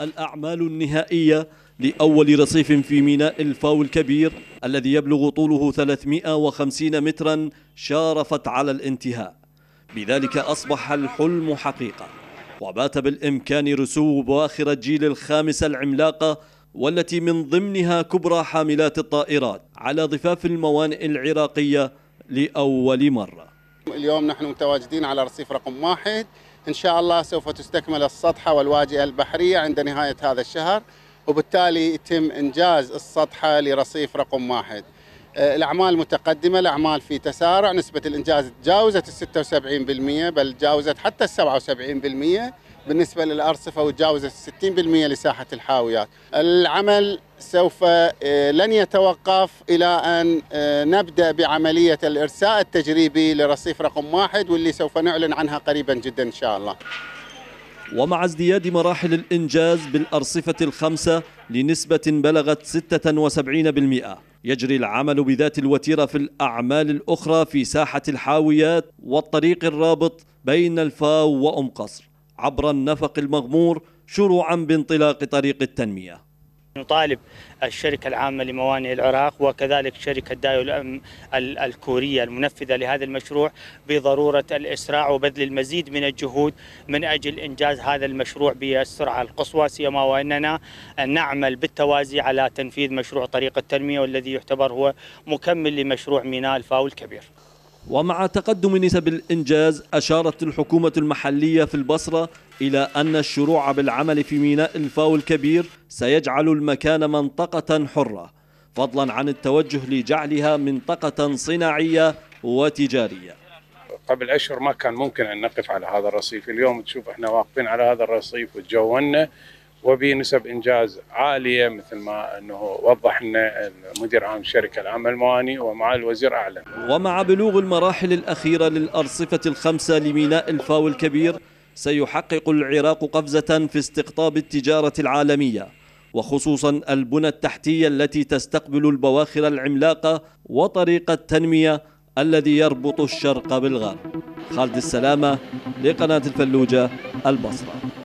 الأعمال النهائية لأول رصيف في ميناء الفاو الكبير الذي يبلغ طوله 350 مترا شارفت على الانتهاء بذلك أصبح الحلم حقيقة وبات بالإمكان رسو بواخر الجيل الخامسة العملاقة والتي من ضمنها كبرى حاملات الطائرات على ضفاف الموانئ العراقية لأول مرة اليوم نحن متواجدين على رصيف رقم واحد إن شاء الله سوف تستكمل السطحة والواجهة البحرية عند نهاية هذا الشهر وبالتالي يتم إنجاز السطحة لرصيف رقم واحد آه، الاعمال متقدمه الاعمال في تسارع نسبه الانجاز تجاوزت ال 76% بل تجاوزت حتى ال 77% بالنسبه للارصفه وتجاوزت 60% لساحه الحاويات. العمل سوف آه، لن يتوقف الى ان آه، نبدا بعمليه الارساء التجريبي لرصيف رقم واحد واللي سوف نعلن عنها قريبا جدا ان شاء الله. ومع ازدياد مراحل الإنجاز بالأرصفة الخمسة لنسبة بلغت 76% يجري العمل بذات الوتيرة في الأعمال الأخرى في ساحة الحاويات والطريق الرابط بين الفاو وأم قصر عبر النفق المغمور شروعا بانطلاق طريق التنميه نطالب الشركة العامة لموانئ العراق وكذلك شركة دايو الكورية المنفذة لهذا المشروع بضرورة الإسراع وبذل المزيد من الجهود من أجل إنجاز هذا المشروع بالسرعة القصوى سيما وأننا نعمل بالتوازي على تنفيذ مشروع طريق التنمية والذي يعتبر هو مكمل لمشروع ميناء الفاو الكبير ومع تقدم نسب الإنجاز أشارت الحكومة المحلية في البصرة إلى أن الشروع بالعمل في ميناء الفاو الكبير سيجعل المكان منطقة حرة فضلا عن التوجه لجعلها منطقة صناعية وتجارية قبل أشهر ما كان ممكن أن نقف على هذا الرصيف اليوم تشوف احنا واقفين على هذا الرصيف وتجولنا وبنسب انجاز عاليه مثل ما انه وضح لنا مدير عام الشركه العامه المواني ومع الوزير اعلن. ومع بلوغ المراحل الاخيره للارصفه الخمسه لميناء الفاو الكبير سيحقق العراق قفزه في استقطاب التجاره العالميه وخصوصا البنى التحتيه التي تستقبل البواخر العملاقه وطريق التنميه الذي يربط الشرق بالغرب. خالد السلامه لقناه الفلوجه البصره.